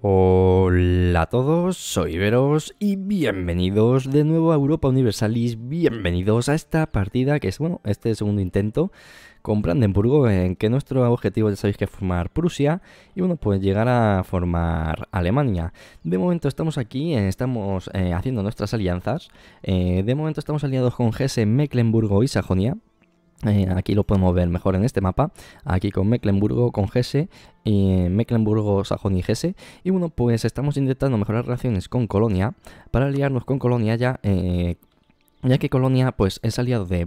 Hola a todos, soy Veros y bienvenidos de nuevo a Europa Universalis, bienvenidos a esta partida que es, bueno, este segundo intento con Brandenburgo, en que nuestro objetivo ya sabéis que es formar Prusia y bueno, pues llegar a formar Alemania. De momento estamos aquí, eh, estamos eh, haciendo nuestras alianzas. Eh, de momento estamos aliados con Hesse, Mecklenburgo y Sajonia. Eh, aquí lo podemos ver mejor en este mapa, aquí con Mecklenburgo, con Gese, y Mecklenburgo, Sajón y Gese. Y bueno, pues estamos intentando mejorar relaciones con Colonia para aliarnos con Colonia ya eh, ya que Colonia pues es aliado de,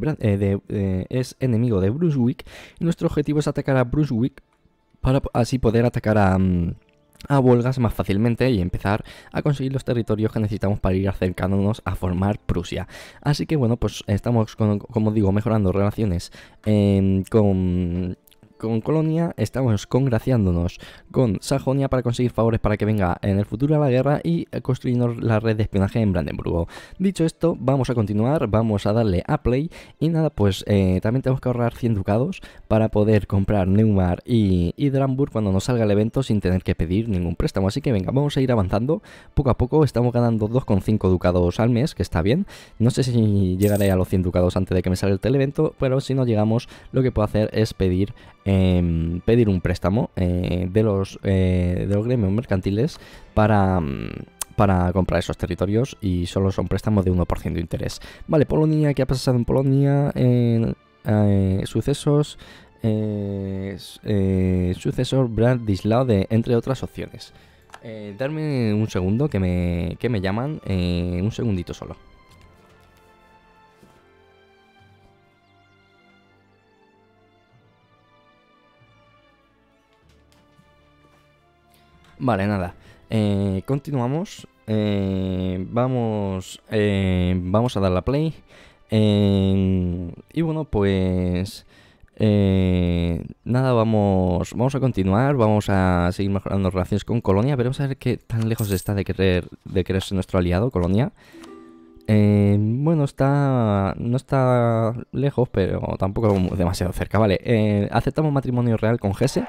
eh, es enemigo de Brunswick nuestro objetivo es atacar a Brunswick para así poder atacar a mm, a Volgas más fácilmente y empezar a conseguir los territorios que necesitamos para ir acercándonos a formar Prusia. Así que bueno, pues estamos, como digo, mejorando relaciones em, con con Colonia, estamos congraciándonos con Sajonia para conseguir favores para que venga en el futuro a la guerra y construyendo la red de espionaje en Brandenburgo. Dicho esto, vamos a continuar, vamos a darle a play y nada, pues eh, también tenemos que ahorrar 100 ducados para poder comprar Neumar y, cuando nos salga el evento sin tener que pedir ningún préstamo. Así que venga, vamos a ir avanzando poco a poco, estamos ganando 2,5 ducados al mes, que está bien. No sé si llegaré a los 100 ducados antes de que me salga el televento, pero si no llegamos, lo que puedo hacer es pedir... Em, pedir un préstamo eh, de, los, eh, de los gremios mercantiles para mm, para comprar esos territorios y solo son préstamos de 1% de interés. Vale, Polonia, ¿qué ha pasado en Polonia? Eh, sucesos, eh, eh sucesor Bradislao de, entre otras opciones. darme un segundo que me, que me llaman, un segundito solo. Vale, nada. Eh, continuamos. Eh, vamos, eh, vamos a dar la play. y bueno, pues... nada, vamos, vamos a continuar, vamos a seguir mejorando relaciones con Colonia. Veremos a ver qué tan lejos está de querer, de querer ser nuestro aliado, Colonia. bueno, está. No está lejos, pero tampoco demasiado cerca. Vale, aceptamos matrimonio real con Gese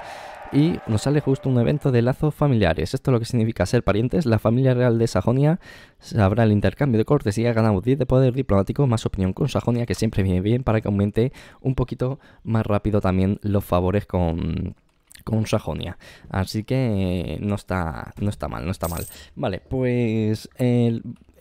y nos sale justo un evento de lazos familiares. Esto es lo que significa ser parientes. La familia real de Sajonia sabrá el intercambio de cortesía, ganado 10 de poder diplomático más opinión con Sajonia, que siempre viene bien para que aumente un poquito más rápido también los favores con, Sajonia. Así que no está, no está mal, no está mal. Vale, pues...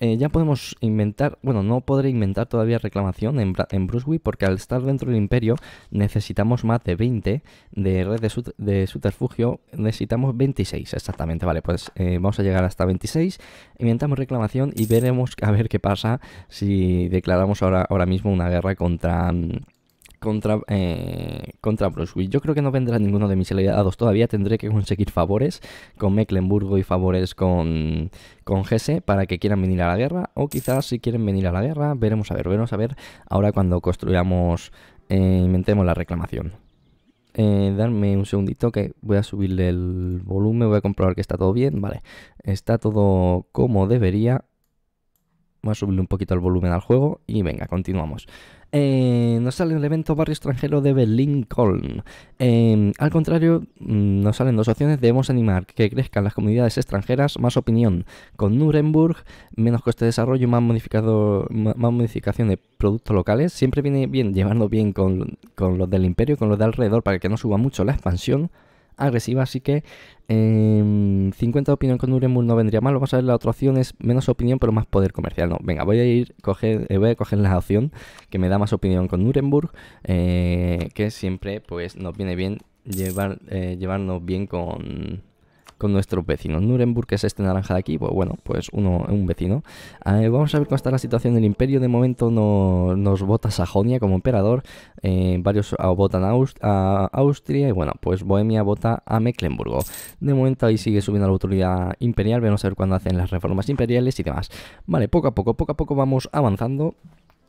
Eh, ya podemos inventar, bueno, no podré inventar todavía reclamación en, en Bruceway porque al estar dentro del imperio necesitamos más de 20 de red de, subterfugio, necesitamos 26 exactamente, vale, pues eh, vamos a llegar hasta 26, inventamos reclamación y veremos a ver qué pasa si declaramos ahora, ahora mismo una guerra contra... Mm, contra, eh, contra Yo creo que no vendrá ninguno de mis aliados todavía. Tendré que conseguir favores con Mecklenburg y favores con, con Gese para que quieran venir a la guerra. O quizás si quieren venir a la guerra, veremos a ver, veremos a ver ahora cuando construyamos, eh, inventemos la reclamación. Eh, darme un segundito que voy a subirle el volumen, voy a comprobar que está todo bien, vale, está todo como debería Vamos a subirle un poquito el volumen al juego y venga, continuamos. Eh, nos sale el evento barrio extranjero de Berlín Colm. Em, al contrario, mm, nos salen dos opciones. Debemos animar que crezcan las comunidades extranjeras, más opinión con Nuremberg, menos coste de desarrollo, más, modificado, más modificación de productos locales. Siempre viene bien llevarnos bien con, con los del imperio, con los de alrededor, para que no suba mucho la expansión agresiva, así que 50 em, opinión con Nuremberg no vendría mal. Vamos a ver, la otra opción es menos opinión pero más poder comercial. No, venga, voy a ir eh, voy a coger la opción que me da más opinión con Nuremberg, eh, que siempre pues nos viene bien llevar, eh, llevarnos bien con con nuestros vecinos. Nuremberg, que es este naranja de aquí, pues bueno, pues uno, un vecino. Eh, vamos a ver cómo está la situación del imperio. De momento no, nos vota Sajonia como emperador, eh, varios ah, votan a, Austria y bueno, pues Bohemia vota a Mecklenburg. De momento ahí sigue subiendo la autoridad imperial, vamos a ver cuándo hacen las reformas imperiales y demás. Vale, poco a poco, poco a poco vamos avanzando.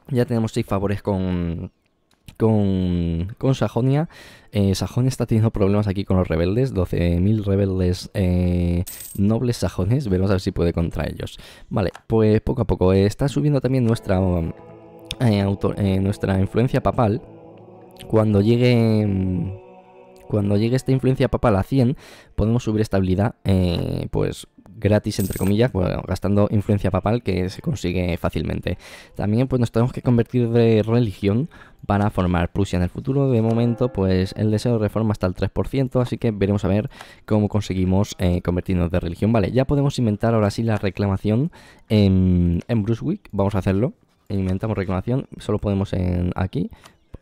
Ya tenemos seis favores con con, Sajonia. Eh, Sajonia está teniendo problemas aquí con los rebeldes, 12.000 rebeldes eh, nobles sajones, veremos a ver si puede contra ellos. Vale, pues poco a poco eh, está subiendo también nuestra, nuestra influencia papal. Cuando llegue mm, cuando llegue esta influencia papal a 100, podemos subir esta habilidad, pues gratis, entre comillas, pues, gastando influencia papal que se consigue fácilmente. También pues nos tenemos que convertir de religión para formar Prusia en el futuro. De momento, pues el deseo de reforma está al 3%, así que veremos a ver cómo conseguimos eh, convertirnos de religión. Vale, ya podemos inventar ahora sí la reclamación en, en Brunswick, vamos a hacerlo. Inventamos reclamación, solo podemos en aquí,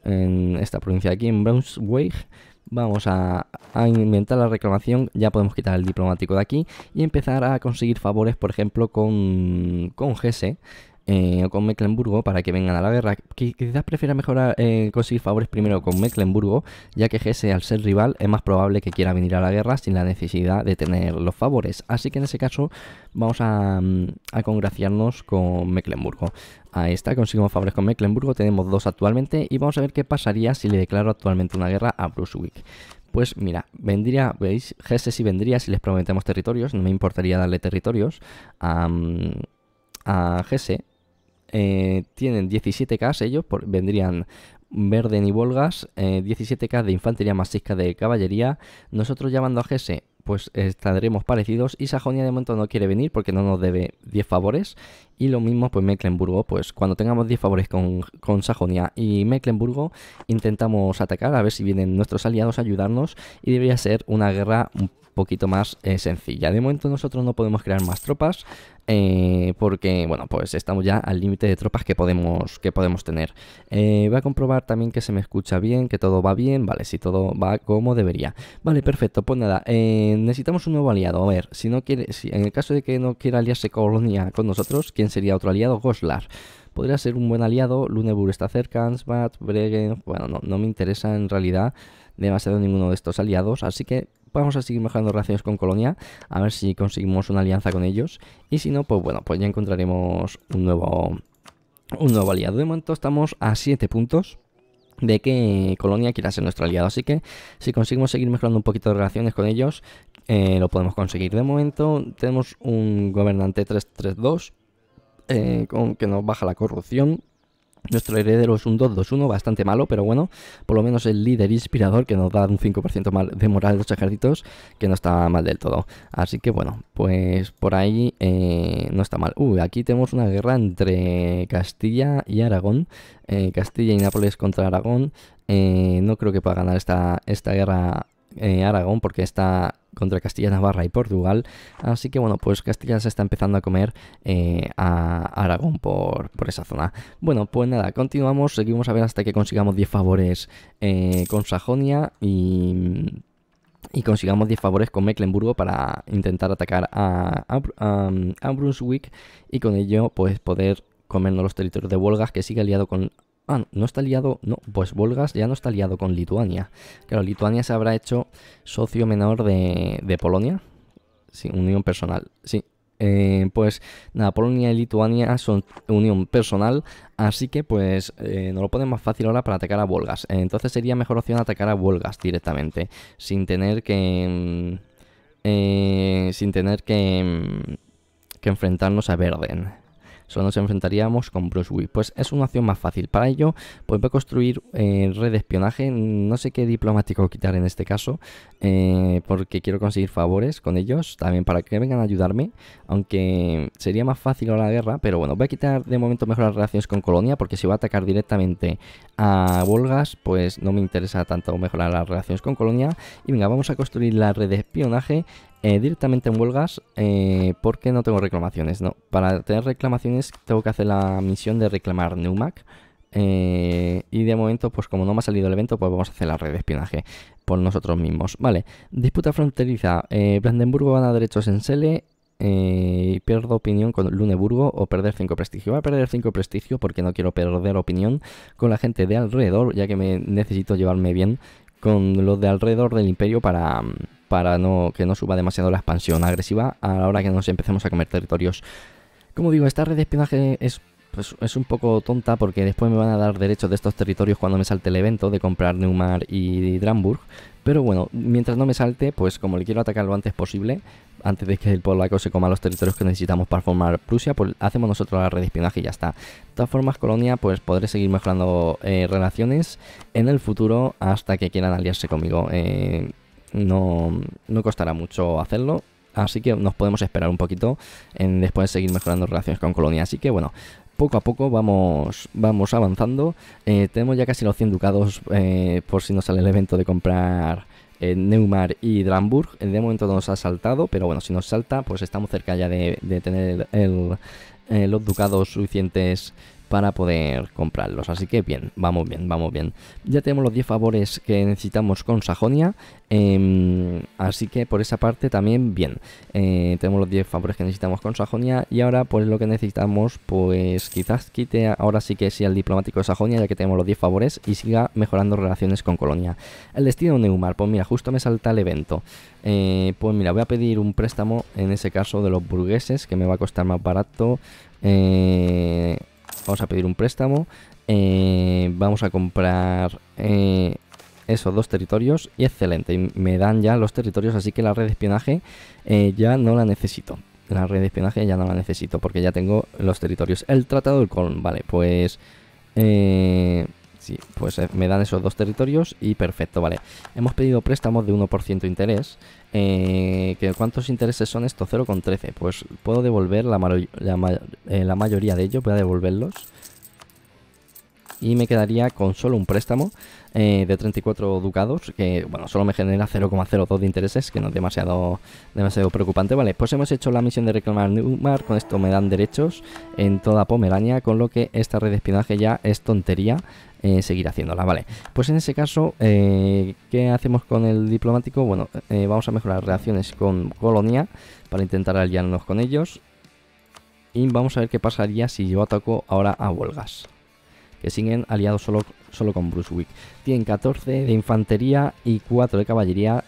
en esta provincia aquí, en Brunswick Vamos a, inventar la reclamación, ya podemos quitar el diplomático de aquí y empezar a conseguir favores, por ejemplo, con, con GS, e. Eh, con Mecklenburg para que vengan a la guerra. Quizás prefiera mejor eh, conseguir favores primero con Mecklenburg ya que Gese al ser rival, es más probable que quiera venir a la guerra sin la necesidad de tener los favores. Así que en ese caso vamos a, mm, congraciarnos con Mecklenburg A esta conseguimos favores con Mecklenburg tenemos dos actualmente y vamos a ver qué pasaría si le declaro actualmente una guerra a Brunswick. Pues mira, vendría, veis, Gese sí vendría si les prometemos territorios, no me importaría darle territorios a, mm, a eh, tienen 17K ellos, vendrían Verden y Volgas, 17K eh, de infantería más 6K de caballería. Nosotros llamando a Gese, pues estaremos parecidos. Y Sajonia de momento no quiere venir porque no nos debe 10 favores. Y lo mismo, pues Mecklenburg pues cuando tengamos 10 favores con, Sajonia y Mecklenburg intentamos atacar a ver si vienen nuestros aliados a ayudarnos. Y debería ser una guerra poquito más eh, sencilla. De momento nosotros no podemos crear más tropas eh, porque, bueno, pues estamos ya al límite de tropas que podemos, que podemos tener. Eh, voy a comprobar también que se me escucha bien, que todo va bien, vale, si todo va como debería. Vale, perfecto, pues nada, necesitamos un nuevo aliado. A ver, si no quiere, si, en el caso de que no quiera aliarse Colonia con nosotros, ¿quién sería otro aliado? Goslar podría ser un buen aliado. Lunebur está cerca, Ansbad, Bregen. Bueno, no, no, me interesa en realidad demasiado ninguno de estos aliados, así que vamos a seguir mejorando relaciones con Colonia, a ver si conseguimos una alianza con ellos. Y si no, pues bueno, pues ya encontraremos un nuevo, un nuevo aliado. De momento estamos a 7 puntos de que Colonia quiera ser nuestro aliado. Así que si conseguimos seguir mejorando un poquito de relaciones con ellos, eh, lo podemos conseguir. De momento tenemos un gobernante 332 eh, con, que nos baja la corrupción nuestro heredero es un 2-2-1, bastante malo, pero bueno, por lo menos el líder inspirador que nos da un 5% de moral de los ejércitos, que no está mal del todo. Así que bueno, pues por ahí eh, no está mal. Uh, aquí tenemos una guerra entre Castilla y Aragón. Eh, Castilla y Nápoles contra Aragón. Eh, no creo que pueda ganar esta, esta guerra eh, Aragón porque está contra Castilla, Navarra y Portugal. Así que bueno, pues Castilla se está empezando a comer eh, a Aragón por, esa zona. Bueno, pues nada, continuamos, seguimos a ver hasta que consigamos 10 favores eh, con Sajonia y y consigamos 10 favores con Mecklenburgo para intentar atacar a, Brunswick y con ello pues poder comernos los territorios de Wolga que sigue aliado con Ah, no está liado. No, pues Volgas ya no está aliado con Lituania. Claro, Lituania se habrá hecho socio menor de, Polonia. Sí, unión personal. Sí. Eh, pues nada, Polonia y Lituania son unión personal, así que pues nos eh, no lo ponen más fácil ahora para atacar a Volgas. entonces sería mejor opción atacar a Volgas directamente, sin tener que... Mm, eh, sin tener que... Mm, que enfrentarnos a Verden solo nos enfrentaríamos con Bruce Willis. Pues es una opción más fácil. Para ello, pues voy a construir eh, red de espionaje. No sé qué diplomático quitar en este caso, eh, porque quiero conseguir favores con ellos también para que vengan a ayudarme. Aunque sería más fácil ahora la guerra, pero bueno, voy a quitar de momento mejor las relaciones con Colonia, porque si voy a atacar directamente a Volgas, pues no me interesa tanto mejorar las relaciones con Colonia. Y venga, vamos a construir la red de espionaje eh, directamente en huelgas eh, porque no tengo reclamaciones, ¿no? Para tener reclamaciones tengo que hacer la misión de reclamar Numac. Eh, y de momento, pues como no me ha salido el evento, pues vamos a hacer la red de espionaje por nosotros mismos. Vale, disputa fronteriza. Brandenburgo a derechos en Sele. y pierdo opinión con Luneburgo o perder 5 prestigio. Voy a perder 5 prestigio porque no quiero perder opinión con la gente de alrededor, ya que me necesito llevarme bien con los de alrededor del imperio para, para no, que no suba demasiado la expansión agresiva a la hora que nos empecemos a comer territorios. Como digo, esta red de espionaje es pues es un poco tonta porque después me van a dar derechos de estos territorios cuando me salte el evento de comprar Neumar y Dramburg. Pero bueno, mientras no me salte, pues como le quiero atacar lo antes posible, antes de que el polaco se coma los territorios que necesitamos para formar Prusia, pues hacemos nosotros la red de espionaje y ya está. De todas formas, Colonia, pues podré seguir mejorando eh, relaciones en el futuro hasta que quieran aliarse conmigo. Eh, no, no costará mucho hacerlo, Así que nos podemos esperar un poquito en después seguir mejorando relaciones con Colonia. Así que bueno, poco a poco vamos, vamos avanzando. Eh, tenemos ya casi los 100 ducados eh, por si nos sale el evento de comprar eh, Neumar y Dramburg. De momento no nos ha saltado, pero bueno, si nos salta, pues estamos cerca ya de, tener los ducados suficientes para poder comprarlos. Así que bien, vamos bien, vamos bien. Ya tenemos los 10 favores que necesitamos con Sajonia. Em, así que por esa parte también bien. Eh, tenemos los 10 favores que necesitamos con Sajonia. Y ahora pues lo que necesitamos pues quizás quite ahora sí que sea el diplomático de Sajonia ya que tenemos los 10 favores y siga mejorando relaciones con Colonia. El destino de Neumar. Pues mira, justo me salta el evento. Eh, pues mira, voy a pedir un préstamo en ese caso de los burgueses que me va a costar más barato. Eh, vamos a pedir un préstamo, eh, vamos a comprar eh, esos dos territorios y excelente, me dan ya los territorios, así que la red de espionaje eh, ya no la necesito. La red de espionaje ya no la necesito porque ya tengo los territorios. El Tratado del colon, vale, pues... Eh, pues eh, me dan esos dos territorios y perfecto, vale. Hemos pedido préstamos de 1% interés. Eh, ¿Cuántos intereses son estos? 0,13. Pues puedo devolver la, la, eh, la mayoría de ellos, voy a devolverlos y me quedaría con solo un préstamo eh, de 34 ducados, que bueno, solo me genera 0,02 de intereses, que no es demasiado, demasiado preocupante. Vale, pues hemos hecho la misión de reclamar Newmar, con esto me dan derechos en toda Pomerania, con lo que esta red de espionaje ya es tontería. Eh, seguir haciéndola, vale. Pues en ese caso, eh, ¿qué hacemos con el diplomático? Bueno, vamos a mejorar relaciones con Colonia para intentar aliarnos con ellos. Y vamos a ver qué pasaría si yo ataco ahora a Huelgas que siguen aliados solo, solo con Brunswick. Tienen 14 de infantería y 4 de caballería.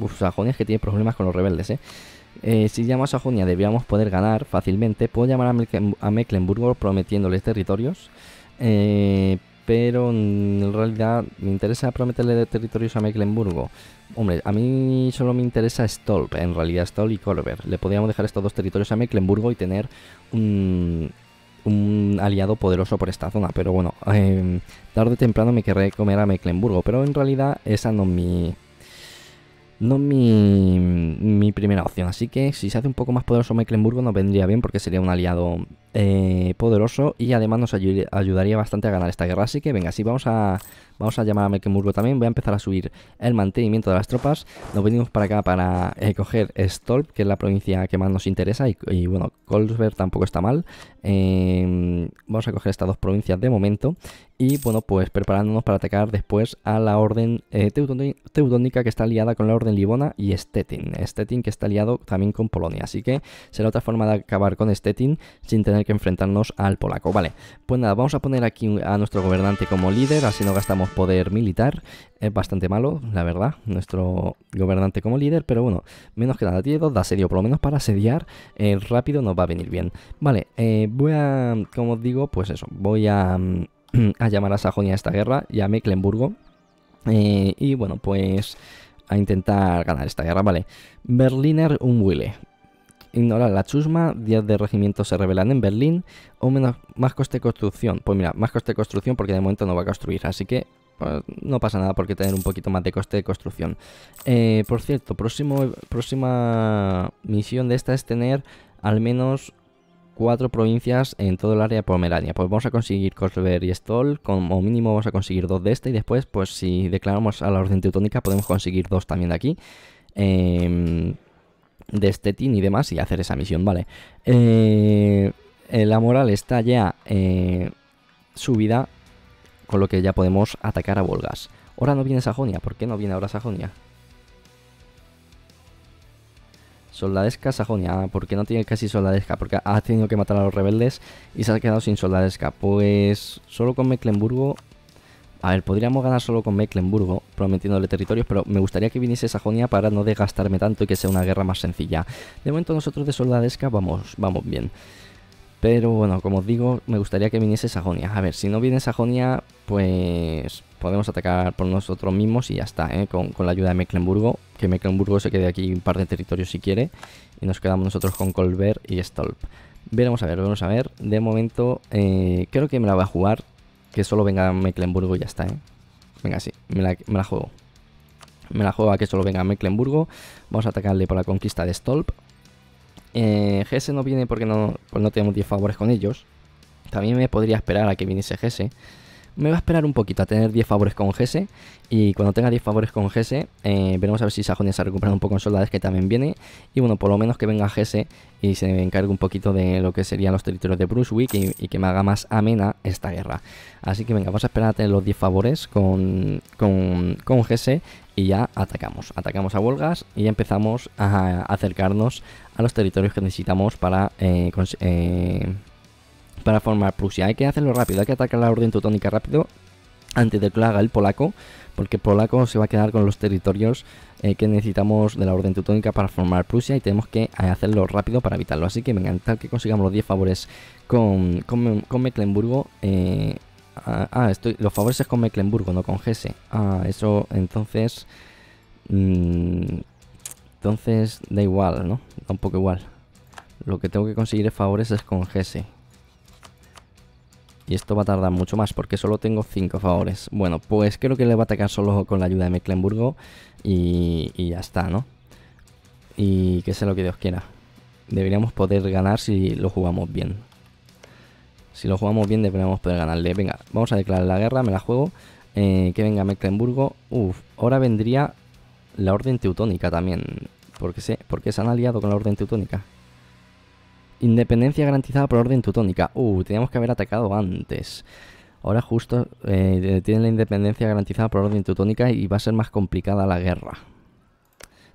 Uf, Sajonia es que tiene problemas con los rebeldes, ¿eh? eh si llamo a Sajonia debíamos poder ganar fácilmente. Puedo llamar a, Mecklenburg prometiéndoles territorios. Eh, pero en realidad me interesa prometerle territorios a Mecklenburg Hombre, a mí solo me interesa Stolp, en realidad Stolp y Korver. Le podríamos dejar estos dos territorios a Mecklenburg y tener un, un aliado poderoso por esta zona. Pero bueno, em, tarde o temprano me querré comer a Mecklenburgo. Pero en realidad esa no es mi... No mi, mi primera opción. Así que si se hace un poco más poderoso Mecklenburgo no vendría bien porque sería un aliado eh, poderoso y además nos ayudaría bastante a ganar esta guerra. Así que venga, si vamos a, vamos a llamar a Melkemurgo también. Voy a empezar a subir el mantenimiento de las tropas. Nos venimos para acá para eh, coger Stolp, que es la provincia que más nos interesa. Y, bueno, Colsberg tampoco está mal. Em, vamos a coger estas dos provincias de momento. Y bueno, pues preparándonos para atacar después a la orden eh, teutónica que está aliada con la orden Libona y Stettin. Stettin que está aliado también con Polonia. Así que será otra forma de acabar con Stettin sin tener que enfrentarnos al polaco. Vale, pues nada, vamos a poner aquí a nuestro gobernante como líder, así no gastamos poder militar. Es bastante malo, la verdad, nuestro gobernante como líder, pero bueno, menos que nada, tiene dos de asedio, por lo menos para asediar eh, rápido nos va a venir bien. Vale, eh, voy a, como os digo, pues eso, voy a, mm, a llamar a Sajonia a esta guerra y a Mecklenburgo. Eh, y bueno, pues a intentar ganar esta guerra, ¿vale? Berliner Unwille. Ignorar la chusma, 10 de regimiento se revelan en Berlín, o menos, más coste de construcción. Pues mira, más coste de construcción porque de momento no va a construir, así que pues, no pasa nada porque tener un poquito más de coste de construcción. Eh, por cierto, próxima misión de esta es tener al menos 4 provincias en todo el área de Pomerania. Pues vamos a conseguir Kosberg y Stoll, como mínimo vamos a conseguir dos de esta y después, pues si declaramos a la Orden Teutónica podemos conseguir dos también de aquí. Eh, de Stettin y demás y hacer esa misión, ¿vale? Eh, eh, la moral está ya eh, subida, con lo que ya podemos atacar a Volgas. Ahora no viene Sajonia, ¿por qué no viene ahora Sajonia? Soldadesca Sajonia, ah, ¿por qué no tiene casi soldadesca? Porque ha tenido que matar a los rebeldes y se ha quedado sin soldadesca. Pues solo con Mecklenburgo a ver, podríamos ganar solo con Mecklenburgo, prometiéndole territorios, pero me gustaría que viniese Sajonia para no desgastarme tanto y que sea una guerra más sencilla. De momento nosotros de soldadesca vamos, vamos bien. Pero bueno, como os digo, me gustaría que viniese Sajonia. A ver, si no viene Sajonia, pues podemos atacar por nosotros mismos y ya está, ¿eh? con, la ayuda de Mecklenburgo. Que Mecklenburgo se quede aquí un par de territorios si quiere. Y nos quedamos nosotros con Colbert y Stolp. Veremos a ver, vamos a ver. De momento, eh, creo que me la va a jugar que solo venga Mecklenburgo y ya está, ¿eh? Venga, sí, me la, juego. Me la juego a que solo venga Mecklenburgo. Vamos a atacarle por la conquista de Stolp. Eh, Gese no viene porque no, pues no tenemos 10 favores con ellos. También me podría esperar a que viniese Gese me va a esperar un poquito a tener 10 favores con Gese. Y cuando tenga 10 favores con Gese, eh, veremos a ver si Sajonia se ha recuperado un poco en soldades, que también viene. Y bueno, por lo menos que venga Gese y se encargue un poquito de lo que serían los territorios de Brunswick y, y, que me haga más amena esta guerra. Así que venga, vamos a esperar a tener los 10 favores con, con, con Gese y ya atacamos. Atacamos a Volgas y ya empezamos a acercarnos a los territorios que necesitamos para eh, conseguir... Eh, para formar Prusia. Hay que hacerlo rápido, hay que atacar la orden teutónica rápido antes de que lo haga el polaco, porque el polaco se va a quedar con los territorios eh, que necesitamos de la orden teutónica para formar Prusia y tenemos que eh, hacerlo rápido para evitarlo. Así que me encanta que consigamos los 10 favores con, con, eh, ah, ah, estoy, los favores es con Mecklenburg no con Gese. Ah, eso entonces... Mm, entonces da igual, ¿no? Da un poco igual. Lo que tengo que conseguir es favores es con Gese. Y esto va a tardar mucho más porque solo tengo 5 favores. Bueno, pues creo que le va a atacar solo con la ayuda de Mecklenburgo y, ya está, ¿no? Y que sea lo que Dios quiera. Deberíamos poder ganar si lo jugamos bien. Si lo jugamos bien deberíamos poder ganarle. Venga, vamos a declarar la guerra, me la juego. Eh, que venga Mecklenburgo. Uf, ahora vendría la Orden Teutónica también. Porque, sé, porque se han aliado con la Orden Teutónica. Independencia garantizada por orden teutónica. Uh, teníamos que haber atacado antes. Ahora justo eh, tienen la independencia garantizada por orden teutónica y va a ser más complicada la guerra.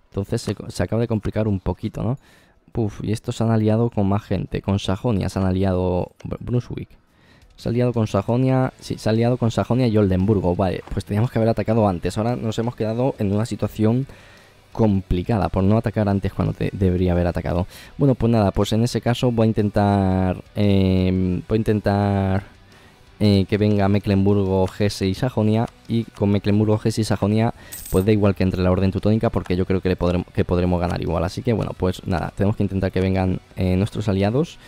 Entonces se, se acaba de complicar un poquito, ¿no? Puf, y estos han aliado con más gente. Con Sajonia se han aliado Brunswick. Se ha aliado con Sajonia, sí, se ha aliado con Sajonia y Oldenburgo. Vale, pues teníamos que haber atacado antes. Ahora nos hemos quedado en una situación complicada por no atacar antes cuando te debería haber atacado. Bueno, pues nada, pues en ese caso voy a intentar... Em, voy a intentar... Eh, que venga Mecklenburg, Hesse y Sajonia. Y con Mecklenburg, Hesse y Sajonia, pues da igual que entre la Orden Teutónica, porque yo creo que, le podremos, que podremos ganar igual. Así que bueno, pues nada, tenemos que intentar que vengan eh, nuestros aliados.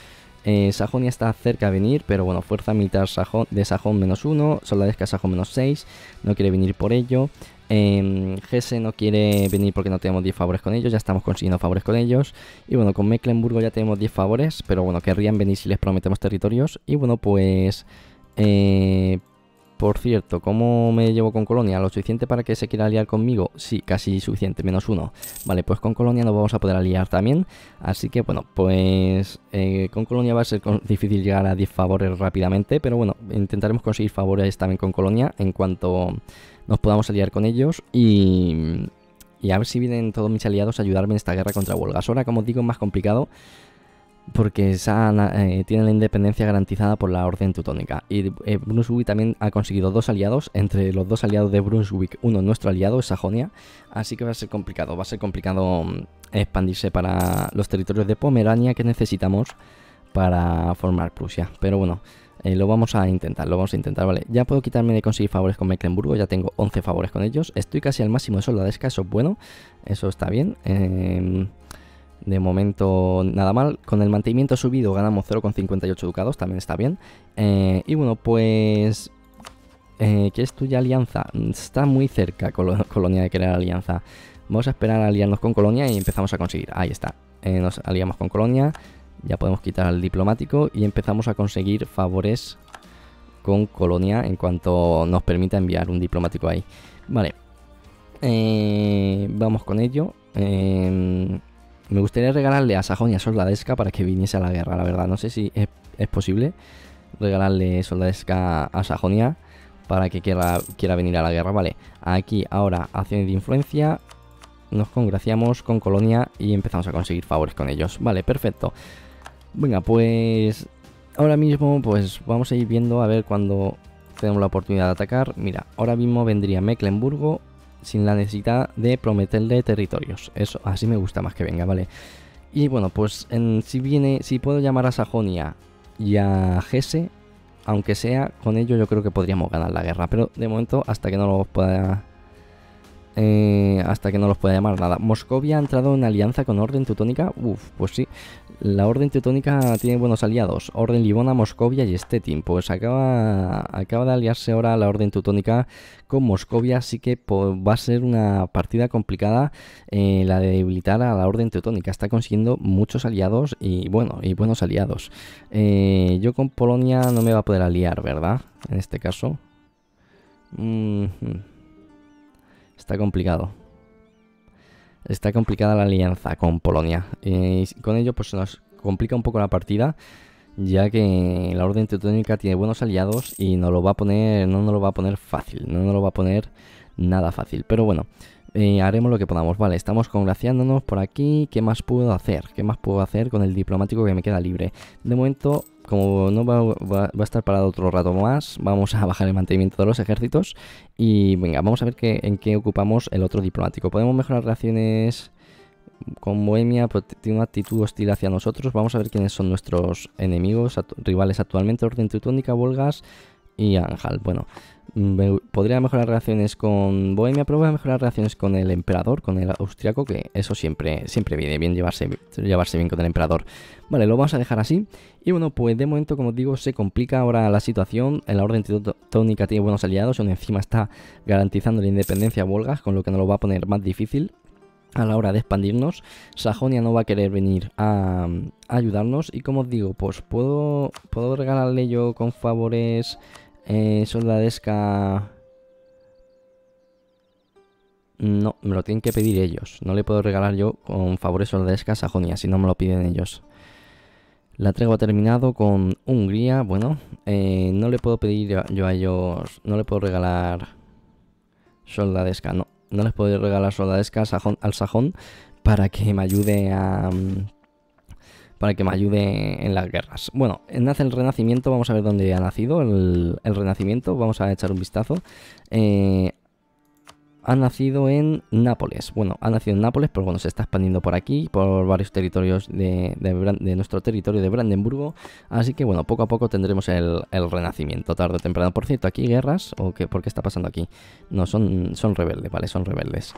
Eh, Sajonia está cerca de venir, pero bueno, fuerza militar de Sajón menos 1, soldadesca Sajón menos 6, no quiere venir por ello. Eh, no quiere venir porque no tenemos 10 favores con ellos, ya estamos consiguiendo favores con ellos. Y bueno, con Mecklenburg ya tenemos 10 favores, pero bueno, querrían venir si les prometemos territorios. Y bueno, pues... Eh, por cierto, ¿cómo me llevo con Colonia? ¿Lo suficiente para que se quiera aliar conmigo? Sí, casi suficiente, menos uno. Vale, pues con Colonia nos vamos a poder aliar también. Así que bueno, pues eh, con Colonia va a ser difícil llegar a 10 favores rápidamente, pero bueno, intentaremos conseguir favores también con Colonia en cuanto nos podamos aliar con ellos y, y a ver si vienen todos mis aliados a ayudarme en esta guerra contra Volgas. Ahora, como digo, es más complicado porque esa, eh, tiene la independencia garantizada por la Orden Teutónica. Y eh, Brunswick también ha conseguido dos aliados, entre los dos aliados de Brunswick, uno nuestro aliado, es Sajonia, así que va a ser complicado, va a ser complicado mm, expandirse para los territorios de Pomerania que necesitamos para formar Prusia. Pero bueno, eh, lo vamos a intentar, lo vamos a intentar, ¿vale? Ya puedo quitarme de conseguir favores con Mecklenburg ya tengo 11 favores con ellos. Estoy casi al máximo de soldadesca, eso es bueno, eso está bien. Em, de momento nada mal. Con el mantenimiento subido ganamos 0,58 ducados, también está bien. Eh, y bueno, pues... Eh, ¿Qué es tuya alianza? Mm, está muy cerca Colonia de crear alianza. Vamos a esperar a aliarnos con Colonia y empezamos a conseguir. Ahí está. nos aliamos con Colonia. Ya podemos quitar al diplomático y empezamos a conseguir favores con Colonia en cuanto nos permita enviar un diplomático ahí. Vale, eh, vamos con ello. Em, me gustaría regalarle a Sajonia Soldadesca para que viniese a la guerra, la verdad. No sé si es, posible regalarle Soldadesca a Sajonia para que quiera, quiera venir a la guerra. Vale, aquí ahora acciones de influencia. Nos congraciamos con Colonia y empezamos a conseguir favores con ellos. Vale, perfecto. Venga, pues ahora mismo pues vamos a ir viendo a ver cuando tenemos la oportunidad de atacar. Mira, ahora mismo vendría Mecklenburg sin la necesidad de prometerle territorios. Eso, así me gusta más que venga, ¿vale? Y bueno, pues si viene, si puedo llamar a Sajonia y a Gese, aunque sea con ello yo creo que podríamos ganar la guerra. Pero de momento, hasta que no lo pueda eh, hasta que no los pueda llamar nada. Moscovia ha entrado en alianza con Orden Teutónica. Uf, pues sí. La Orden Teutónica tiene buenos aliados. Orden Livona, Moscovia y Stettin. Pues acaba, acaba de aliarse ahora la Orden Teutónica con Moscovia. Así que pues, va a ser una partida complicada eh, la de debilitar a la Orden Teutónica. Está consiguiendo muchos aliados y bueno, y buenos aliados. Eh, yo con Polonia no me va a poder aliar, ¿verdad? En este caso. Mm, hmm está complicado. Está complicada la alianza con Polonia. y con ello, pues nos complica un poco la partida, ya que la Orden Teutónica tiene buenos aliados y no lo va a poner, no nos lo va a poner fácil, no nos lo va a poner nada fácil. Pero bueno, eh, haremos lo que podamos. Vale, estamos congraciándonos por aquí. ¿Qué más puedo hacer? ¿Qué más puedo hacer con el diplomático que me queda libre? De momento como no va, a estar parado otro rato más, vamos a bajar el mantenimiento de los ejércitos y venga, vamos a ver qué en qué ocupamos el otro diplomático. Podemos mejorar relaciones con Bohemia, tiene una actitud hostil hacia nosotros. Vamos a ver quiénes son nuestros enemigos, rivales actualmente, Orden Teutónica, Volgas y Ángel. Bueno, podría mejorar relaciones con Bohemia, pero voy a mejorar relaciones con el emperador, con el austriaco, que eso siempre, siempre viene bien llevarse, llevarse bien con el emperador. Vale, lo vamos a dejar así. Y bueno, pues de momento, como os digo, se complica ahora la situación. En la orden teutónica tiene buenos aliados, y encima está garantizando la independencia a Volgas, con lo que nos lo va a poner más difícil a la hora de expandirnos. Sajonia no va a querer venir a, ayudarnos. Y como os digo, pues puedo, puedo regalarle yo con favores eh, soldadesca... No, me lo tienen que pedir ellos. No le puedo regalar yo con favores soldadesca a Sajonia, si no me lo piden ellos. La traigo terminado con Hungría. Bueno, eh, no le puedo pedir yo a ellos... No le puedo regalar soldadesca, no. No les puedo regalar soldadesca al sajón, para que me ayude a... Mm, para que me ayude en las guerras. Bueno, nace el Renacimiento, vamos a ver dónde ha nacido el, Renacimiento, vamos a echar un vistazo. Eh, ha nacido en Nápoles. Bueno, ha nacido en Nápoles, pero bueno, se está expandiendo por aquí, por varios territorios de, nuestro territorio de Brandenburgo. Así que bueno, poco a poco tendremos el, renacimiento, tarde o temprano. Por cierto, aquí guerras, o qué, ¿por qué está pasando aquí? No, son, son rebeldes, vale, son rebeldes.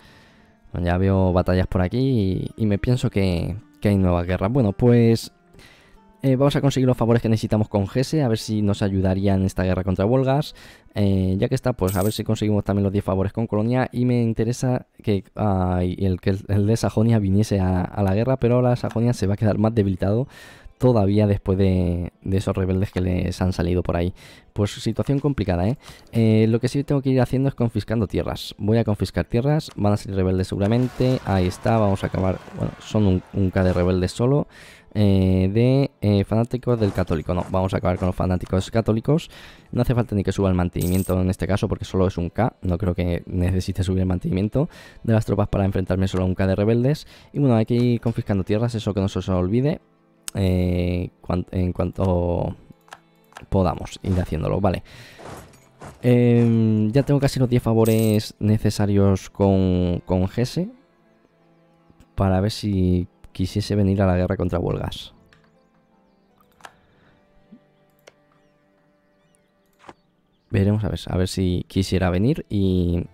Ya veo batallas por aquí y, me pienso que, hay nuevas guerras. Bueno, pues eh, vamos a conseguir los favores que necesitamos con Gese, a ver si nos ayudaría en esta guerra contra Volgas. Eh, ya que está, pues a ver si conseguimos también los 10 favores con Colonia. Y me interesa que, ah, el, que el de Sajonia viniese a, a la guerra, pero ahora Sajonia se va a quedar más debilitado todavía después de, esos rebeldes que les han salido por ahí. Pues situación complicada, ¿eh? ¿eh? Lo que sí tengo que ir haciendo es confiscando tierras. Voy a confiscar tierras, van a ser rebeldes seguramente. Ahí está, vamos a acabar... Bueno, son un, K de rebeldes solo. Eh, de eh, fanáticos del católico. No, vamos a acabar con los fanáticos católicos. No hace falta ni que suba el mantenimiento en este caso porque solo es un K. No creo que necesite subir el mantenimiento de las tropas para enfrentarme solo a un K de rebeldes. Y bueno, hay que ir confiscando tierras, eso que no se os olvide. Eh, en cuanto podamos ir haciéndolo, vale. Em, ya tengo casi los 10 favores necesarios con, con Gese para ver si quisiese venir a la guerra contra Huelgas. Veremos a ver, a ver si quisiera venir y,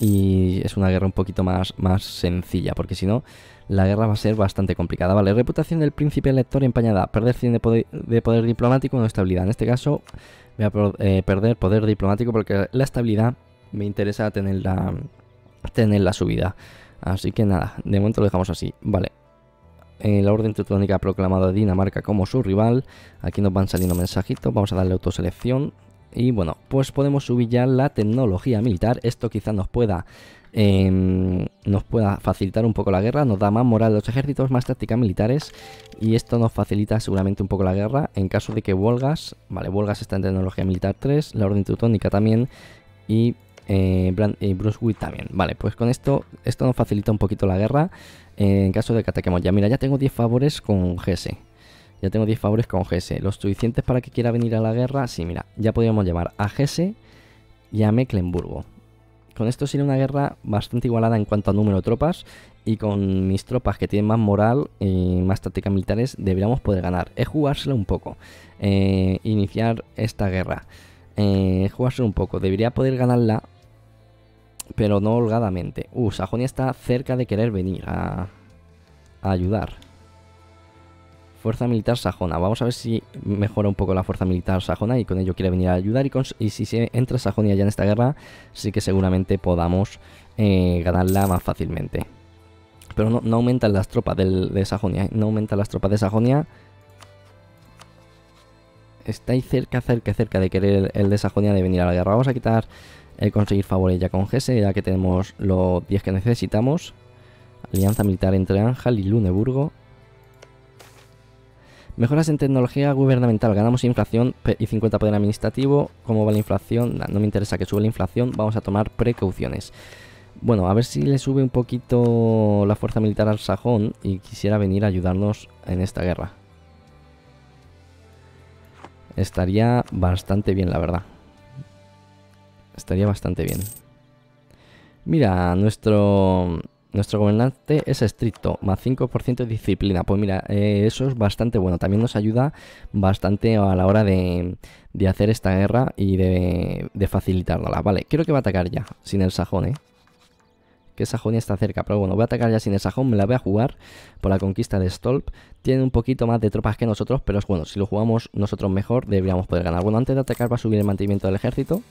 y es una guerra un poquito más, más sencilla, porque si no, la guerra va a ser bastante complicada. Vale, reputación del príncipe elector empañada, perder 100 de poder, diplomático no estabilidad. En este caso voy a eh, perder poder diplomático porque la estabilidad me interesa tener la, tener la subida. Así que nada, de momento lo dejamos así. Vale, la orden teutónica ha proclamado a Dinamarca como su rival. Aquí nos van saliendo mensajitos, vamos a darle autoselección. Y bueno, pues podemos subir ya la tecnología militar. Esto quizá nos pueda Em, nos pueda facilitar un poco la guerra, nos da más moral los ejércitos, más tácticas militares y esto nos facilita seguramente un poco la guerra en caso de que Volgas, vale, Volgas está en tecnología militar 3, la Orden Teutónica también y eh, eh, Bruce también. Vale, pues con esto, esto nos facilita un poquito la guerra eh, en caso de que ataquemos ya. Mira, ya tengo 10 favores con Gese Ya tengo 10 favores con Gese Los suficientes para que quiera venir a la guerra, sí, mira, ya podríamos llevar a Gese y a Mecklenburgo. Con esto sería una guerra bastante igualada en cuanto a número de tropas y con mis tropas que tienen más moral y más tácticas militares deberíamos poder ganar. Es jugársela un poco, eh, iniciar esta guerra. Es eh, jugársela un poco, debería poder ganarla, pero no holgadamente. Uh, Sajonia está cerca de querer venir a ayudar fuerza militar sajona. Vamos a ver si mejora un poco la fuerza militar sajona y con ello quiere venir a ayudar. Y, si se entra Sajonia ya en esta guerra, sí que seguramente podamos eh, ganarla más fácilmente. Pero no, aumentan las tropas del, de Sajonia, ¿eh? no aumentan las tropas de Sajonia. Estáis cerca, cerca, cerca de querer el, de Sajonia de venir a la guerra. Vamos a quitar el conseguir favores ya con Gese, ya que tenemos los 10 que necesitamos. Alianza militar entre Ángel y Luneburgo. Mejoras en tecnología gubernamental, ganamos inflación y 50 poder administrativo. ¿Cómo va la inflación? No me interesa que sube la inflación, vamos a tomar precauciones. Bueno, a ver si le sube un poquito la fuerza militar al sajón y quisiera venir a ayudarnos en esta guerra. Estaría bastante bien, la verdad. Estaría bastante bien. Mira, nuestro nuestro gobernante es estricto, más 5% de disciplina. Pues mira, eh, eso es bastante bueno. También nos ayuda bastante a la hora de, de hacer esta guerra y de, de facilitarla. Vale, creo que va a atacar ya, sin el sajón, ¿eh? que ya está cerca, pero bueno, voy a atacar ya sin el sajón, me la voy a jugar por la conquista de Stolp. Tiene un poquito más de tropas que nosotros, pero es bueno, si lo jugamos nosotros mejor, deberíamos poder ganar. Bueno, antes de atacar va a subir el mantenimiento del ejército,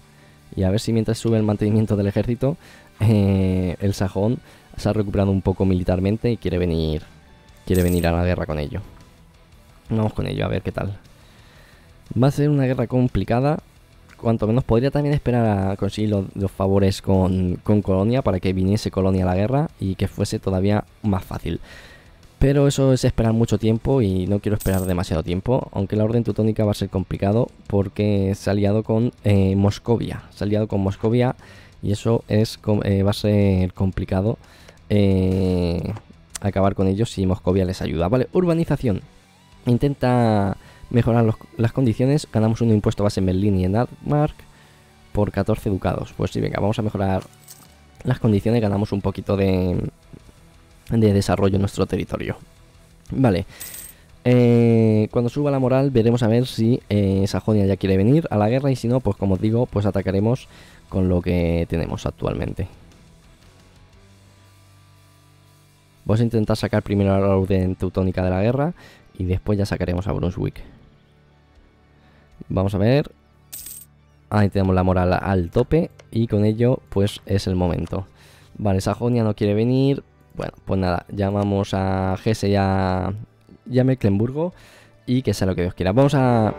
y a ver si mientras sube el mantenimiento del ejército, eh, el sajón se ha recuperado un poco militarmente y quiere venir, quiere venir a la guerra con ello. Vamos con ello, a ver qué tal. Va a ser una guerra complicada. Cuanto menos podría también esperar a conseguir los, favores con, Colonia para que viniese Colonia a la guerra y que fuese todavía más fácil. Pero eso es esperar mucho tiempo y no quiero esperar demasiado tiempo, aunque la orden teutónica va a ser complicado porque se ha aliado con eh, Moscovia. Se ha aliado con Moscovia y eso es, eh, va a ser complicado eh, acabar con ellos si Moscovia les ayuda. Vale, urbanización. Intenta mejorar las condiciones. Ganamos un impuesto base en Berlín y en Admark por 14 ducados. Pues sí, venga, vamos a mejorar las condiciones. Ganamos un poquito de, desarrollo en nuestro territorio. Vale. Eh, cuando suba la moral veremos a ver si eh, Sajonia ya quiere venir a la guerra y si no, pues como os digo, pues atacaremos con lo que tenemos actualmente. Vamos a intentar sacar primero a la orden teutónica de la guerra y después ya sacaremos a Brunswick. Vamos a ver. Ahí tenemos la moral al tope y con ello pues es el momento. Vale, Sajonia no quiere venir. Bueno, pues nada, llamamos a Gese y a, y y que sea lo que Dios quiera. Vamos a,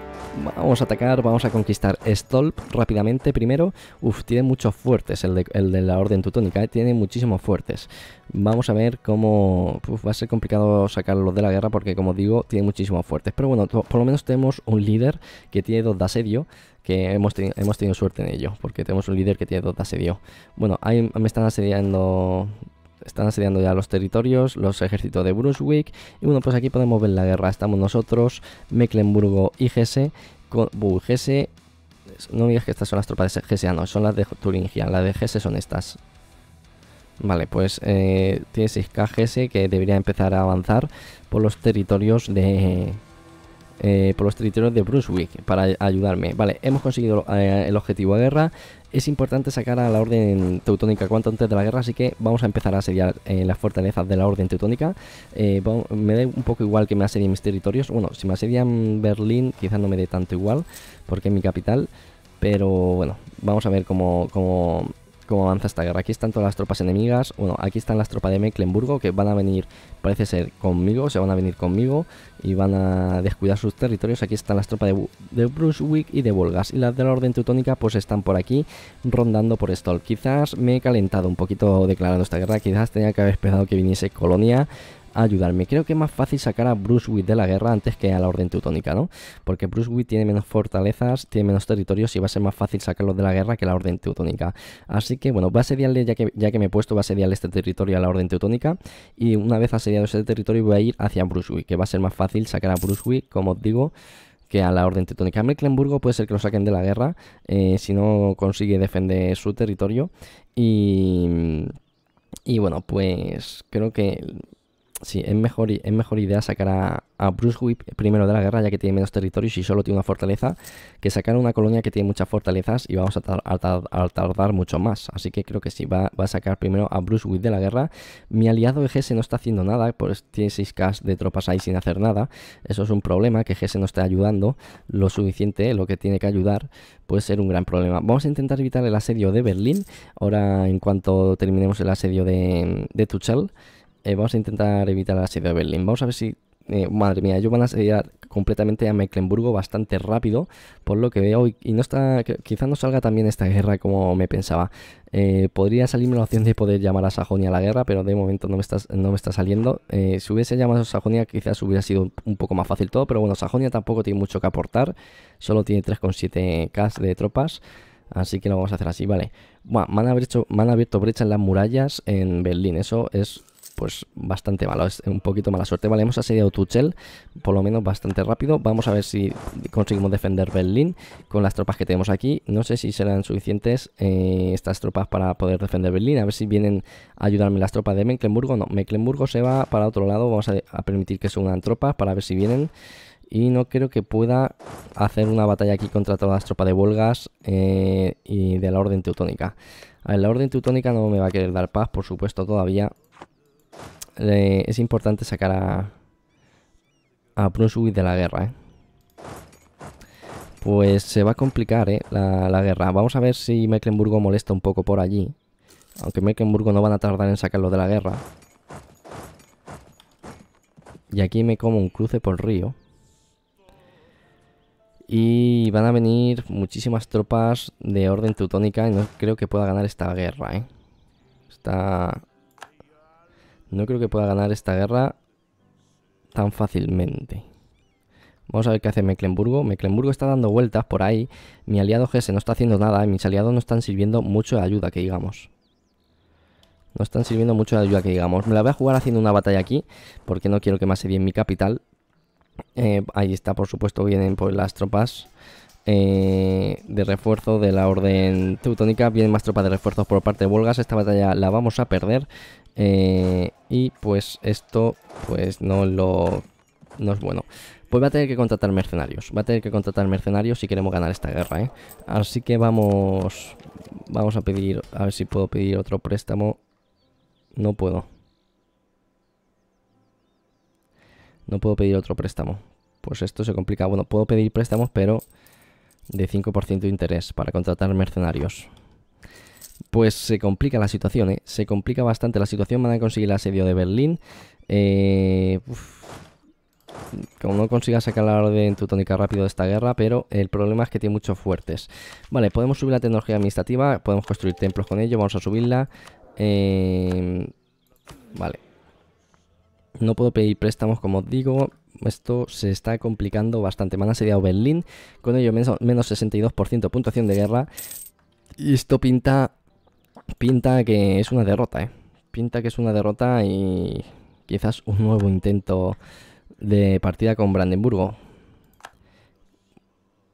vamos a atacar, vamos a conquistar Stolp rápidamente primero. Uf, tiene muchos fuertes el de, la Orden Teutónica, eh, tiene muchísimos fuertes. Vamos a ver cómo... va a ser complicado sacarlos de la guerra porque como digo, tiene muchísimos fuertes. Pero bueno, por lo menos tenemos un líder que tiene dos de asedio, que hemos, hemos tenido suerte en ello, porque tenemos un líder que tiene dos de asedio. Bueno, ahí me están asediando están asediando ya los territorios, los ejércitos de Brunswick. Y bueno, pues aquí podemos ver la guerra. Estamos nosotros, Mecklenburgo y gs Con, uh, no digas que estas son las tropas de Hesse, ah, no, son las de Turingia. Las de Hesse son estas. Vale, pues eh, tiene 6K que debería empezar a avanzar por los territorios de... Eh, por los territorios de Brunswick para ayudarme. Vale, hemos conseguido eh, el objetivo de guerra es importante sacar a la Orden Teutónica cuanto antes de la guerra, así que vamos a empezar a asediar eh, las fortalezas de la Orden Teutónica. Eh, me da un poco igual que me asedien mis territorios. Bueno, si me asedian Berlín, quizás no me dé tanto igual, porque es mi capital. Pero bueno, vamos a ver cómo cómo avanza esta guerra. Aquí están todas las tropas enemigas. Bueno, aquí están las tropas de Mecklenburgo que van a venir, parece ser, conmigo. Se van a venir conmigo y van a descuidar sus territorios. Aquí están las tropas de, de Brunswick y de Volgas. Y las de la Orden Teutónica pues están por aquí rondando por esto. Quizás me he calentado un poquito declarando esta guerra. Quizás tenía que haber esperado que viniese Colonia ayudarme. Creo que es más fácil sacar a Brunswick de la guerra antes que a la Orden Teutónica, ¿no? Porque Brunswick tiene menos fortalezas, tiene menos territorios y va a ser más fácil sacarlo de la guerra que la Orden Teutónica. Así que, bueno, va a asediarle, ya que, ya que me he puesto, va a asediarle este territorio a la Orden Teutónica. Y una vez asediado ese territorio, voy a ir hacia Brunswick, que va a ser más fácil sacar a Brunswick, como os digo que a la orden teutónica. Mecklenburgo puede ser que lo saquen de la guerra eh, si no consigue defender su territorio. Y, y bueno, pues creo que Sí, es mejor, es mejor idea sacar a, Bruce Whip primero de la guerra, ya que tiene menos territorios y solo tiene una fortaleza, que sacar una colonia que tiene muchas fortalezas y vamos a, tardar mucho más. Así que creo que sí, va, a sacar primero a Bruce Whip de la guerra. Mi aliado GS no está haciendo nada, pues tiene 6k de tropas ahí sin hacer nada. Eso es un problema, que GS no esté ayudando lo suficiente, lo que tiene que ayudar, puede ser un gran problema. Vamos a intentar evitar el asedio de Berlín, ahora en cuanto terminemos el asedio de, de Tuchel. Eh, vamos a intentar evitar la asedio de Berlín. Vamos a ver si... Eh, madre mía, ellos van a asediar completamente a Mecklenburgo bastante rápido, por lo que veo, y, no está, quizás no salga también esta guerra como me pensaba. Eh, podría salirme la opción de poder llamar a Sajonia a la guerra, pero de momento no me está, no me está saliendo. si hubiese llamado a Sajonia, quizás hubiera sido un poco más fácil todo, pero bueno, Sajonia tampoco tiene mucho que aportar, solo tiene 3,7k de tropas. Así que lo vamos a hacer así, vale. Bueno, me han, abierto, han abierto brechas en las murallas en Berlín. Eso es pues bastante malo, es un poquito mala suerte. Vale, hemos asediado Tuchel, por lo menos bastante rápido. Vamos a ver si conseguimos defender Berlín con las tropas que tenemos aquí. No sé si serán suficientes eh, estas tropas para poder defender Berlín. A ver si vienen a ayudarme las tropas de Mecklenburgo. No, Mecklenburgo se va para otro lado. Vamos a, permitir que se unan tropas para ver si vienen. Y no creo que pueda hacer una batalla aquí contra todas las tropas de Volgas eh, y de la Orden Teutónica. A la Orden Teutónica no me va a querer dar paz, por supuesto, todavía es importante sacar a, a Brunswick de la guerra, ¿eh? Pues se va a complicar, ¿eh? La, guerra. Vamos a ver si Mecklenburgo molesta un poco por allí. Aunque Mecklenburg no van a tardar en sacarlo de la guerra. Y aquí me como un cruce por río. Y van a venir muchísimas tropas de orden teutónica y no creo que pueda ganar esta guerra, ¿eh? Está no creo que pueda ganar esta guerra tan fácilmente. Vamos a ver qué hace Mecklenburgo. Mecklenburgo está dando vueltas por ahí. Mi aliado GS no está haciendo nada y mis aliados no están sirviendo mucho de ayuda, que digamos. No están sirviendo mucho de ayuda, que digamos. Me la voy a jugar haciendo una batalla aquí, porque no quiero que me asedien mi capital. Eh, ahí está, por supuesto, vienen por las tropas eh, de refuerzo de la orden teutónica. Vienen más tropas de refuerzo por parte de Volgas. Esta batalla la vamos a perder. Eh, y pues esto pues no lo es bueno. Pues va a tener que contratar mercenarios. Va a tener que contratar mercenarios si queremos ganar esta guerra, ¿eh? Así que vamos... Vamos a pedir... A ver si puedo pedir otro préstamo. No puedo. No puedo pedir otro préstamo. Pues esto se complica. Bueno, puedo pedir préstamos, pero... De 5% de interés para contratar mercenarios pues se complica la situación, ¿eh? se complica bastante la situación, van a conseguir el asedio de Berlín. Eh, como no consiga sacar la orden teutónica rápido de esta guerra, pero el problema es que tiene muchos fuertes. Vale, podemos subir la tecnología administrativa, podemos construir templos con ello, vamos a subirla. Eh, vale. No puedo pedir préstamos, como os digo. Esto se está complicando bastante. Me han asediado Berlín, con ello menos, menos 62% puntuación de guerra. Y esto pinta Pinta que es una derrota, ¿eh? Pinta que es una derrota y quizás un nuevo intento de partida con Brandenburgo.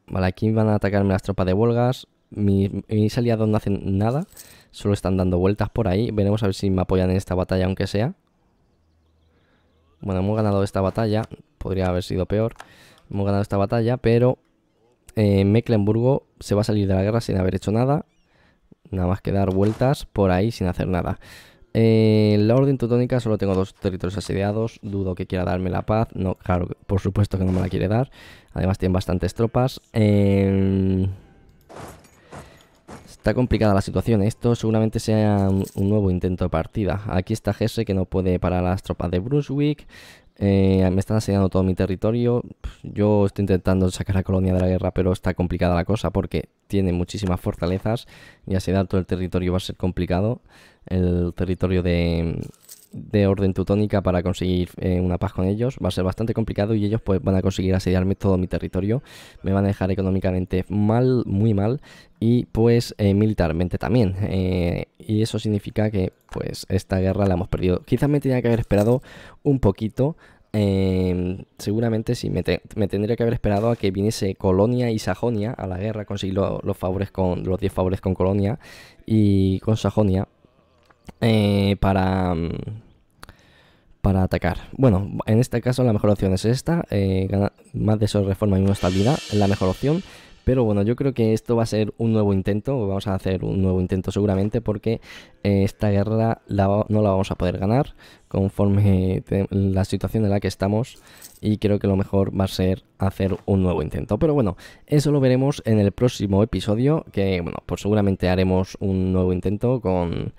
Vale, aquí van a atacarme las tropas de Volgas. Mis, aliados no hacen nada, solo están dando vueltas por ahí. Veremos a ver si me apoyan en esta batalla, aunque sea. Bueno, hemos ganado esta batalla, podría haber sido peor. Hemos ganado esta batalla, pero eh, Mecklenburgo se va a salir de la guerra sin haber hecho nada. Nada más que dar vueltas por ahí sin hacer nada. Eh, la orden teutónica solo tengo dos territorios asediados. Dudo que quiera darme la paz. No, claro, por supuesto que no me la quiere dar. Además tienen bastantes tropas. Em, está complicada la situación. Esto seguramente sea un, nuevo intento de partida. Aquí está Jesse que no puede parar las tropas de Brunswick. Eh, me están asediando todo mi territorio. Yo estoy intentando sacar a Colonia de la guerra, pero está complicada la cosa porque tiene muchísimas fortalezas y asediar todo el territorio va a ser complicado. El territorio de, de orden teutónica para conseguir eh, una paz con ellos va a ser bastante complicado y ellos pues van a conseguir asediarme todo mi territorio, me van a dejar económicamente mal, muy mal y pues eh, militarmente también eh, y eso significa que pues esta guerra la hemos perdido. Quizás me tenía que haber esperado un poquito em, seguramente sí, me, tendría que haber esperado a que viniese Colonia y Sajonia a la guerra, conseguir los favores con los 10 favores con Colonia y con Sajonia para, mm, para atacar. Bueno, en este caso la mejor opción es esta, eh, más de eso reforma y una estabilidad, es la mejor opción. Pero bueno, yo creo que esto va a ser un nuevo intento, vamos a hacer un nuevo intento seguramente porque eh, esta guerra no la vamos a poder ganar conforme la situación en la que estamos y creo que lo mejor va a ser hacer un nuevo intento. Pero bueno, eso lo veremos en el próximo episodio que bueno, pues seguramente haremos un nuevo intento con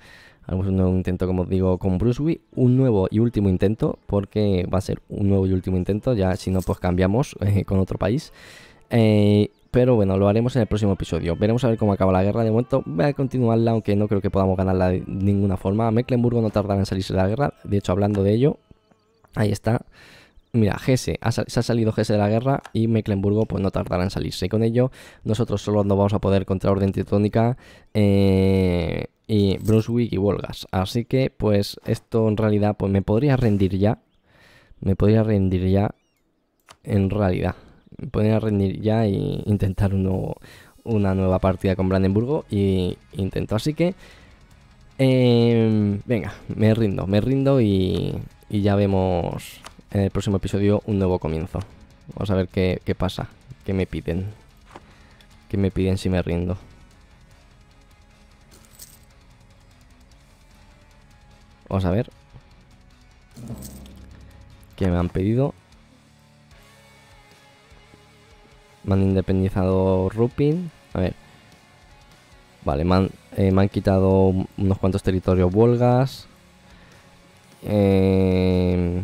haremos un nuevo intento, como os digo, con Bruce un nuevo y último intento, porque va a ser un nuevo y último intento, ya si no, pues cambiamos eh, con otro país. Eh, pero bueno, lo haremos en el próximo episodio. Veremos a ver cómo acaba la guerra. De momento voy a continuarla, aunque no creo que podamos ganarla de ninguna forma. Mecklenburg no tardará en salirse de la guerra. De hecho, hablando de ello, ahí está. Mira, Gese, se ha salido Gese de la guerra y Mecklenburgo pues no tardará en salirse. con ello, nosotros solo no vamos a poder contra Orden Teutónica eh, y Brunswick y Volgas Así que pues esto en realidad pues me podría rendir ya. Me podría rendir ya en realidad. Me podría rendir ya e intentar una nueva partida con Brandenburgo y intento. Así que em, venga, me rindo, me rindo y, ya vemos en el próximo episodio un nuevo comienzo. Vamos a ver qué, qué pasa, qué me piden. ¿Qué me piden si me rindo? Vamos a ver. ¿Qué me han pedido? Me han independizado Rupin. A ver. Vale, me han, eh, quitado unos cuantos territorios volgas. Em,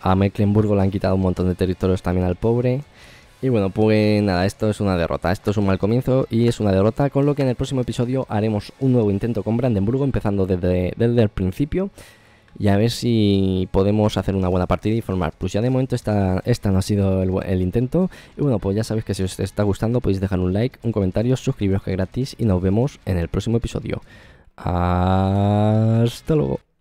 a Mecklenburg le han quitado un montón de territorios también al pobre. Y bueno, pues nada, esto es una derrota, esto es un mal comienzo y es una derrota, con lo que en el próximo episodio haremos un nuevo intento con Brandenburgo, empezando desde, el principio y a ver si podemos hacer una buena partida y formar. Pues ya de momento esta, esta no ha sido el, el, intento. Y bueno, pues ya sabéis que si os está gustando podéis dejar un like, un comentario, suscribiros que es gratis y nos vemos en el próximo episodio. Hasta luego.